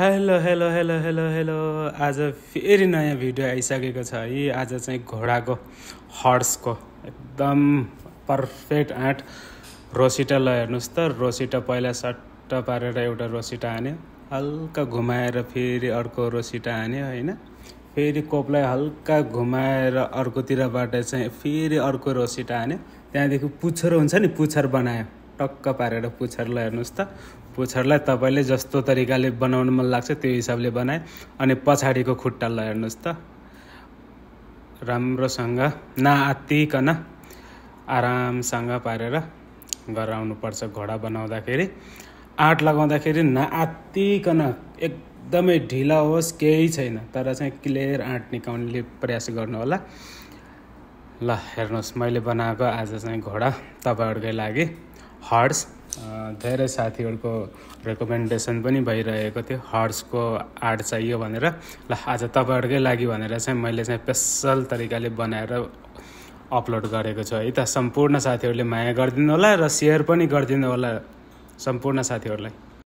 hello hello hello hello hello आज फेरि नयाँ भिडियो आइसकेको छ है आज चाहिँ घोडाको हर्सको एकदम पर्फेक्ट आँट रोसिटा ल हेर्नुहोस् त रोसिटा पहिला सट्ट पारेर एउटा रोसिटा हान्यो हल्का घुमाएर फेरि अर्को रोसिटा हान्यो होइन फेरि कोपलाई हल्का घुमाएर अर्कोतिरबाट चाहिँ फेरि अर्को रोसिटा हान्यो त्यहाँदेखि पुच्छर हुन्छ नि पुच्छर बनायो टक्क पारेर पुच्छरलाई हेर्नुहोस् त पुच्छरलाई तपाईँले जस्तो तरिकाले बनाउनु मन लाग्छ त्यो हिसाबले बनाएँ अनि पछाडिको खुट्टालाई हेर्नुहोस् त राम्रोसँग नआत्तिकन आरामसँग पारेर गराउनुपर्छ घोडा बनाउँदाखेरि आँट लगाउँदाखेरि नआत्तिकन एकदमै ढिला होस् केही छैन तर चाहिँ क्लियर आँट निकाउनेले प्रयास गर्नु होला ल हेर्नुहोस् मैले बनाएको आज चाहिँ घोडा तपाईँहरूकै लागि हर्स धेरै साथीहरूको रेकमेन्डेसन पनि भइरहेको थियो हर्सको आर्ट चाहियो भनेर ल आज तपाईँहरूकै लागि भनेर चाहिँ मैले चाहिँ स्पेसल तरिकाले बनाएर अपलोड गरेको छु है त सम्पूर्ण साथीहरूले माया गरिदिनु होला र सेयर पनि गरिदिनु होला सम्पूर्ण साथीहरूलाई